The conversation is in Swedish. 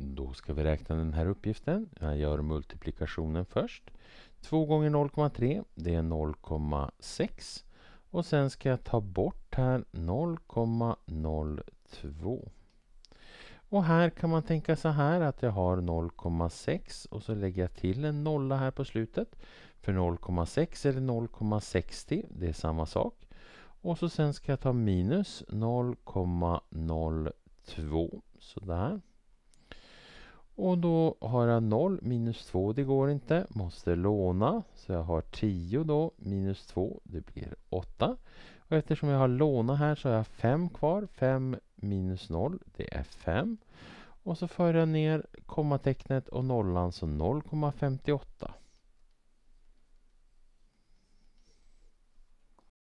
Då ska vi räkna den här uppgiften. Jag gör multiplikationen först. 2 gånger 0,3 det är 0,6 och sen ska jag ta bort här 0,02. Och här kan man tänka så här att jag har 0,6 och så lägger jag till en nolla här på slutet. För 0,6 eller 0,60 det är samma sak. Och så sen ska jag ta minus 0,02 sådär. Och då har jag 0 minus 2, det går inte. Måste låna. Så jag har 10 då, minus 2, det blir 8. Och eftersom jag har låna här så har jag 5 kvar. 5 minus 0, det är 5. Och så för jag ner kommatecknet och nollan, så 0,58.